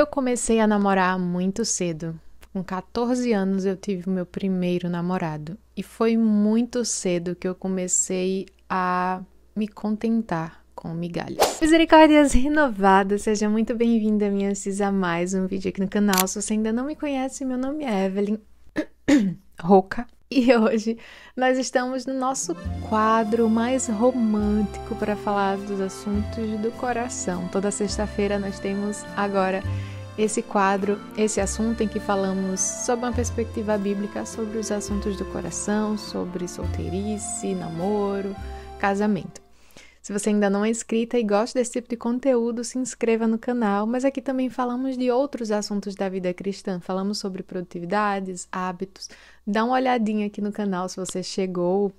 Eu comecei a namorar muito cedo. Com 14 anos eu tive o meu primeiro namorado e foi muito cedo que eu comecei a me contentar com migalhas. Misericórdias renovadas, seja muito bem-vinda minha cis a mais um vídeo aqui no canal. Se você ainda não me conhece, meu nome é Evelyn Roca. E hoje nós estamos no nosso quadro mais romântico para falar dos assuntos do coração. Toda sexta-feira nós temos agora esse quadro, esse assunto em que falamos sob uma perspectiva bíblica sobre os assuntos do coração, sobre solteirice, namoro, casamento. Se você ainda não é inscrita e gosta desse tipo de conteúdo, se inscreva no canal, mas aqui também falamos de outros assuntos da vida cristã. Falamos sobre produtividades, hábitos. Dá uma olhadinha aqui no canal se você chegou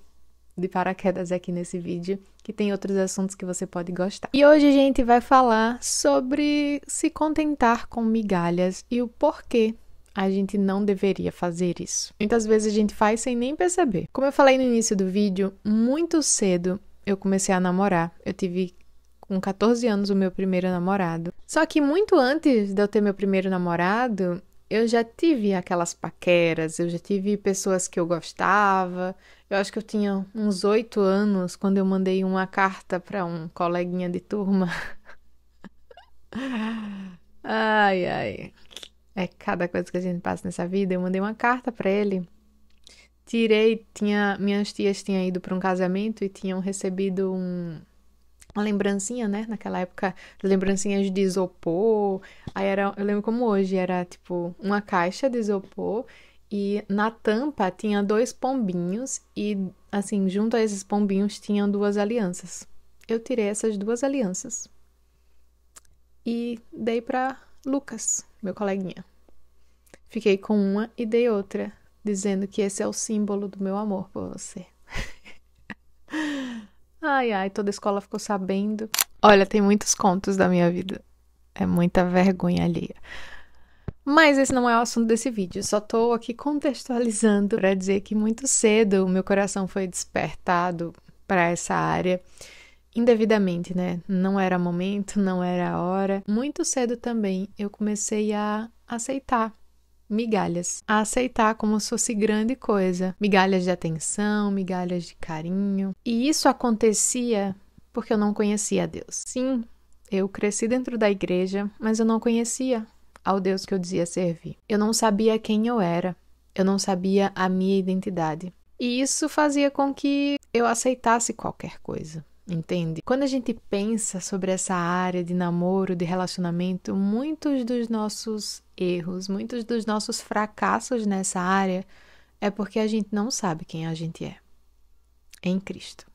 de paraquedas aqui nesse vídeo, que tem outros assuntos que você pode gostar. E hoje a gente vai falar sobre se contentar com migalhas e o porquê a gente não deveria fazer isso. Muitas vezes a gente faz sem nem perceber. Como eu falei no início do vídeo, muito cedo eu comecei a namorar. Eu tive com 14 anos o meu primeiro namorado. Só que muito antes de eu ter meu primeiro namorado, eu já tive aquelas paqueras, eu já tive pessoas que eu gostava. Eu acho que eu tinha uns oito anos quando eu mandei uma carta para um coleguinha de turma. ai, ai. É cada coisa que a gente passa nessa vida. Eu mandei uma carta para ele tirei, tinha, minhas tias tinham ido para um casamento e tinham recebido um, uma lembrancinha, né? Naquela época, lembrancinhas de isopor. Aí era, eu lembro como hoje, era tipo uma caixa de isopor e na tampa tinha dois pombinhos e assim, junto a esses pombinhos tinham duas alianças. Eu tirei essas duas alianças e dei para Lucas, meu coleguinha. Fiquei com uma e dei outra dizendo que esse é o símbolo do meu amor por você. ai, ai, toda a escola ficou sabendo. Olha, tem muitos contos da minha vida. É muita vergonha alheia. Mas esse não é o assunto desse vídeo, só tô aqui contextualizando para dizer que muito cedo o meu coração foi despertado para essa área indevidamente, né? Não era momento, não era hora. Muito cedo também eu comecei a aceitar migalhas, a aceitar como se fosse grande coisa, migalhas de atenção, migalhas de carinho. E isso acontecia porque eu não conhecia Deus. Sim, eu cresci dentro da igreja, mas eu não conhecia ao Deus que eu dizia servir. Eu não sabia quem eu era, eu não sabia a minha identidade. E isso fazia com que eu aceitasse qualquer coisa entende? Quando a gente pensa sobre essa área de namoro, de relacionamento, muitos dos nossos erros, muitos dos nossos fracassos nessa área é porque a gente não sabe quem a gente é em Cristo.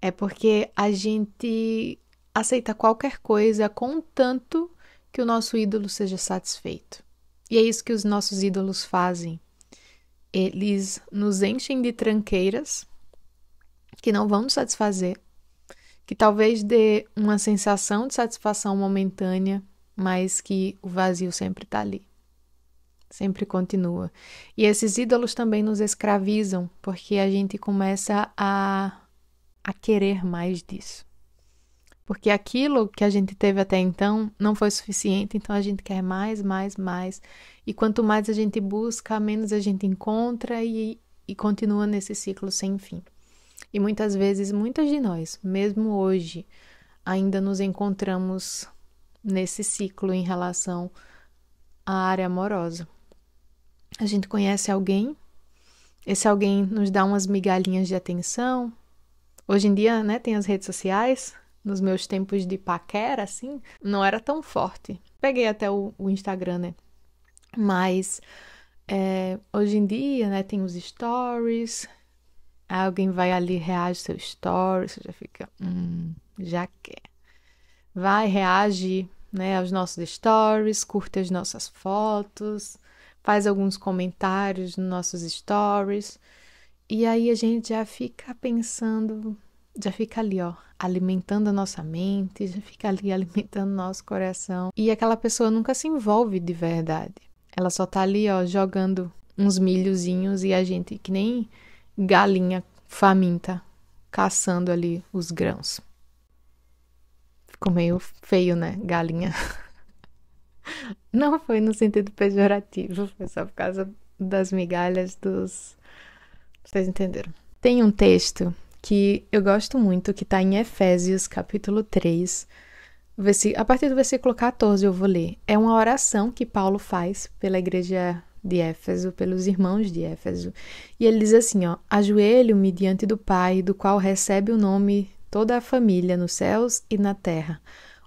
É porque a gente aceita qualquer coisa contanto que o nosso ídolo seja satisfeito. E é isso que os nossos ídolos fazem. Eles nos enchem de tranqueiras que não vão nos satisfazer, que talvez dê uma sensação de satisfação momentânea, mas que o vazio sempre está ali. Sempre continua. E esses ídolos também nos escravizam, porque a gente começa a, a querer mais disso. Porque aquilo que a gente teve até então não foi suficiente, então a gente quer mais, mais, mais. E quanto mais a gente busca, menos a gente encontra e, e continua nesse ciclo sem fim. E muitas vezes, muitas de nós, mesmo hoje, ainda nos encontramos nesse ciclo em relação à área amorosa. A gente conhece alguém, esse alguém nos dá umas migalhinhas de atenção. Hoje em dia, né, tem as redes sociais. Nos meus tempos de paquera, assim, não era tão forte. Peguei até o, o Instagram, né? Mas é, hoje em dia, né, tem os stories, Alguém vai ali, reage seu story, você já fica, hum, já quer. Vai, reage né, aos nossos stories, curte as nossas fotos, faz alguns comentários nos nossos stories. E aí a gente já fica pensando, já fica ali, ó, alimentando a nossa mente, já fica ali alimentando nosso coração. E aquela pessoa nunca se envolve de verdade. Ela só tá ali, ó, jogando uns milhozinhos e a gente que nem galinha faminta caçando ali os grãos. Ficou meio feio, né? Galinha. Não foi no sentido pejorativo, foi só por causa das migalhas dos. Vocês entenderam? Tem um texto que eu gosto muito, que está em Efésios, capítulo 3. A partir do versículo 14 eu vou ler. É uma oração que Paulo faz pela igreja de Éfeso, pelos irmãos de Éfeso. E ele diz assim: ó, ajoelho-me diante do Pai, do qual recebe o nome toda a família nos céus e na terra.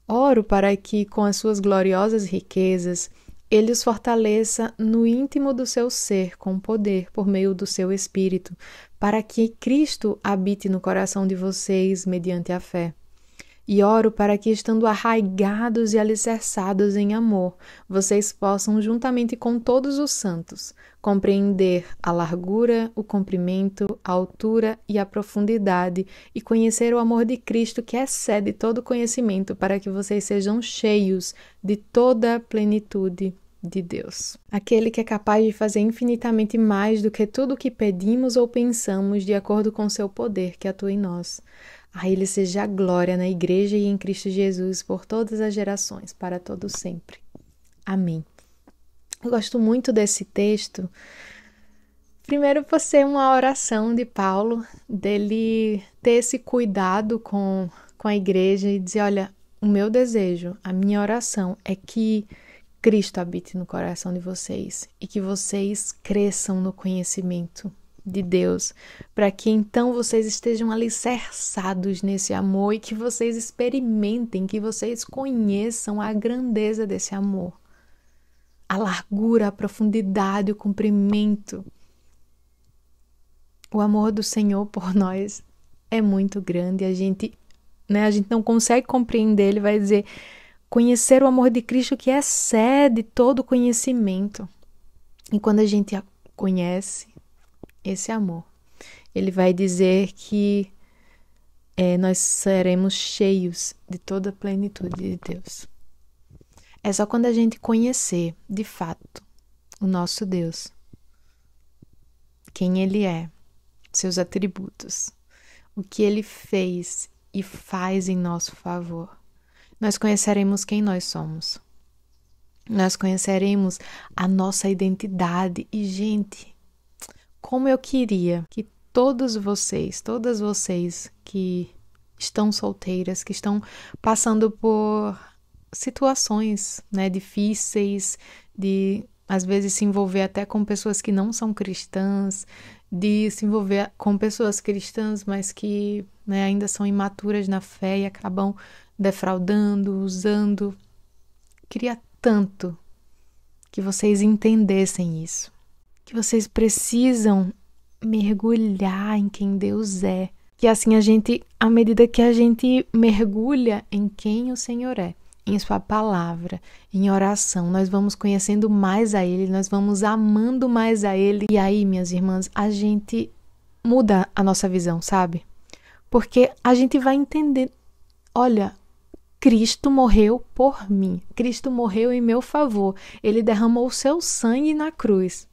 Oro para que, com as suas gloriosas riquezas, ele os fortaleça no íntimo do seu ser com poder por meio do seu espírito, para que Cristo habite no coração de vocês mediante a fé. E oro para que, estando arraigados e alicerçados em amor, vocês possam, juntamente com todos os santos, compreender a largura, o comprimento, a altura e a profundidade, e conhecer o amor de Cristo que excede todo conhecimento, para que vocês sejam cheios de toda a plenitude de Deus. Aquele que é capaz de fazer infinitamente mais do que tudo o que pedimos ou pensamos, de acordo com seu poder que atua em nós. A Ele seja a glória na Igreja e em Cristo Jesus por todas as gerações, para todo sempre. Amém. Eu gosto muito desse texto, primeiro por ser uma oração de Paulo, dele ter esse cuidado com, com a Igreja e dizer: olha, o meu desejo, a minha oração é que Cristo habite no coração de vocês e que vocês cresçam no conhecimento de Deus, para que então vocês estejam alicerçados nesse amor e que vocês experimentem, que vocês conheçam a grandeza desse amor, a largura, a profundidade, o comprimento. O amor do Senhor por nós é muito grande, a gente, né, a gente não consegue compreender, ele vai dizer conhecer o amor de Cristo que excede todo conhecimento. E quando a gente a conhece, esse amor. Ele vai dizer que é, nós seremos cheios de toda a plenitude de Deus. É só quando a gente conhecer de fato o nosso Deus, quem Ele é, seus atributos, o que Ele fez e faz em nosso favor, nós conheceremos quem nós somos. Nós conheceremos a nossa identidade. E, gente, como eu queria que todos vocês, todas vocês que estão solteiras, que estão passando por situações né, difíceis, de às vezes se envolver até com pessoas que não são cristãs, de se envolver com pessoas cristãs, mas que né, ainda são imaturas na fé e acabam defraudando, usando. Queria tanto que vocês entendessem isso que vocês precisam mergulhar em quem Deus é. Que assim a gente, à medida que a gente mergulha em quem o Senhor é, em Sua palavra, em oração, nós vamos conhecendo mais a Ele, nós vamos amando mais a Ele. E aí, minhas irmãs, a gente muda a nossa visão, sabe? Porque a gente vai entender: olha, Cristo morreu por mim, Cristo morreu em meu favor, Ele derramou o seu sangue na cruz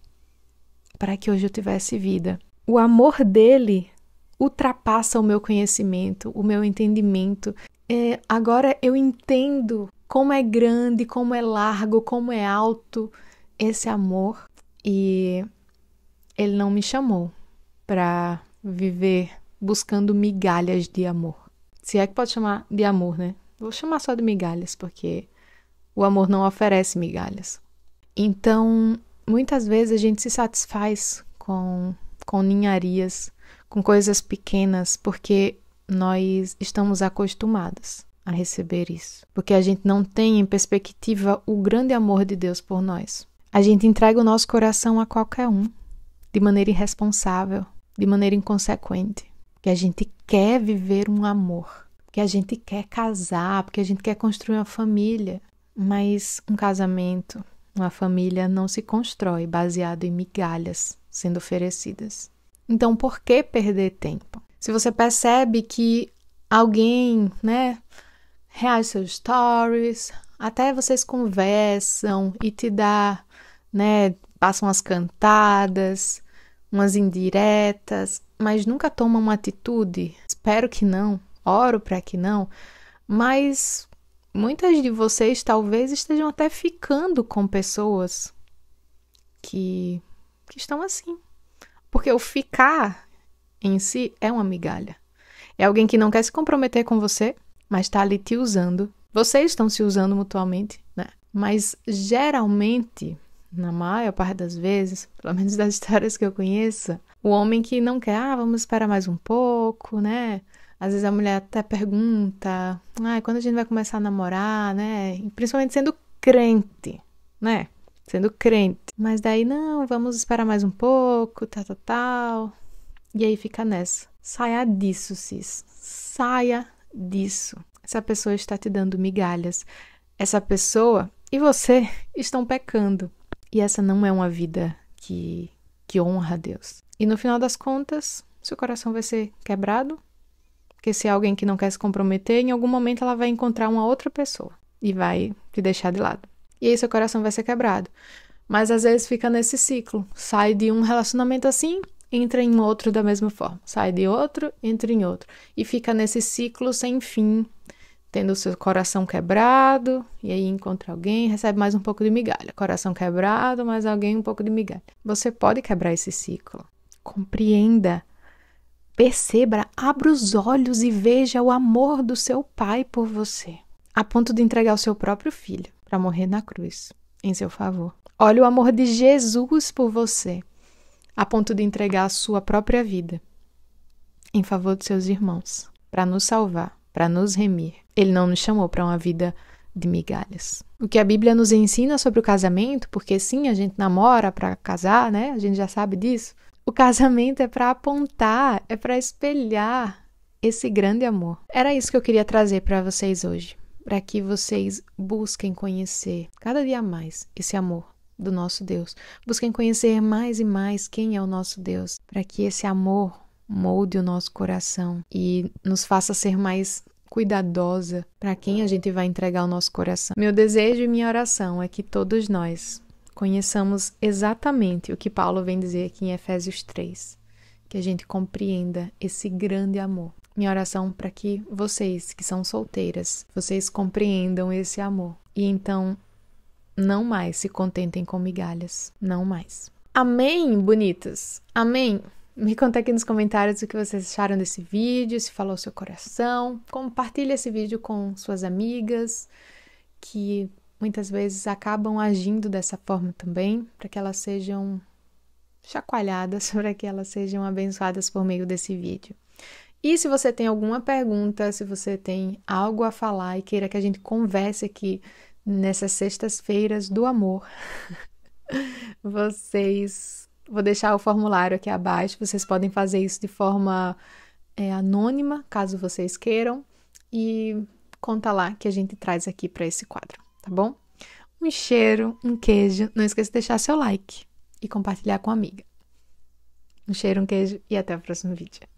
para que hoje eu tivesse vida. O amor dele ultrapassa o meu conhecimento, o meu entendimento. É, agora eu entendo como é grande, como é largo, como é alto esse amor e ele não me chamou para viver buscando migalhas de amor. Se é que pode chamar de amor, né? Vou chamar só de migalhas porque o amor não oferece migalhas. Então, muitas vezes a gente se satisfaz com, com ninharias, com coisas pequenas, porque nós estamos acostumados a receber isso. Porque a gente não tem em perspectiva o grande amor de Deus por nós. A gente entrega o nosso coração a qualquer um, de maneira irresponsável, de maneira inconsequente. Que a gente quer viver um amor, que a gente quer casar, porque a gente quer construir uma família, mas um casamento uma família não se constrói baseado em migalhas sendo oferecidas. Então, por que perder tempo? Se você percebe que alguém, né, reage seus stories, até vocês conversam e te dá, né, passam as cantadas, umas indiretas, mas nunca toma uma atitude. Espero que não, oro para que não, mas muitas de vocês talvez estejam até ficando com pessoas que, que estão assim. Porque o ficar em si é uma migalha. É alguém que não quer se comprometer com você, mas está ali te usando. Vocês estão se usando mutuamente, né? Mas geralmente, na maior parte das vezes, pelo menos das histórias que eu conheço, o homem que não quer, ah, vamos esperar mais um pouco, né? Às vezes a mulher até pergunta, ah, quando a gente vai começar a namorar, né? principalmente sendo crente, né? Sendo crente. Mas daí, não, vamos esperar mais um pouco, tal, tal, tal. E aí fica nessa. Saia disso, cis. Saia disso. Essa pessoa está te dando migalhas. Essa pessoa e você estão pecando. E essa não é uma vida que, que honra a Deus. E no final das contas, seu coração vai ser quebrado, porque se é alguém que não quer se comprometer, em algum momento ela vai encontrar uma outra pessoa e vai te deixar de lado. E aí seu coração vai ser quebrado. Mas às vezes fica nesse ciclo. Sai de um relacionamento assim, entra em outro da mesma forma. Sai de outro, entra em outro. E fica nesse ciclo sem fim, tendo o seu coração quebrado, e aí encontra alguém, recebe mais um pouco de migalha. Coração quebrado, mais alguém um pouco de migalha. Você pode quebrar esse ciclo. Compreenda Perceba, abra os olhos e veja o amor do seu pai por você, a ponto de entregar o seu próprio filho para morrer na cruz em seu favor. Olha o amor de Jesus por você, a ponto de entregar a sua própria vida em favor dos seus irmãos, para nos salvar, para nos remir. Ele não nos chamou para uma vida de migalhas. O que a Bíblia nos ensina sobre o casamento, porque sim, a gente namora para casar, né? A gente já sabe disso. O casamento é para apontar, é para espelhar esse grande amor. Era isso que eu queria trazer para vocês hoje, para que vocês busquem conhecer cada dia mais esse amor do nosso Deus. Busquem conhecer mais e mais quem é o nosso Deus, para que esse amor molde o nosso coração e nos faça ser mais cuidadosa para quem a gente vai entregar o nosso coração. Meu desejo e minha oração é que todos nós conheçamos exatamente o que Paulo vem dizer aqui em Efésios 3, que a gente compreenda esse grande amor. Minha oração para que vocês que são solteiras, vocês compreendam esse amor e então não mais se contentem com migalhas, não mais. Amém, bonitas. Amém. Me conta aqui nos comentários o que vocês acharam desse vídeo, se falou seu coração. Compartilhe esse vídeo com suas amigas que muitas vezes acabam agindo dessa forma também, para que elas sejam chacoalhadas, para que elas sejam abençoadas por meio desse vídeo. E se você tem alguma pergunta, se você tem algo a falar e queira que a gente converse aqui nessas sextas-feiras do amor, vocês. Vou deixar o formulário aqui abaixo, vocês podem fazer isso de forma é, anônima, caso vocês queiram, e conta lá que a gente traz aqui para esse quadro tá bom? Um cheiro, um queijo. Não esqueça de deixar seu like e compartilhar com a amiga. Um cheiro, um queijo e até o próximo vídeo.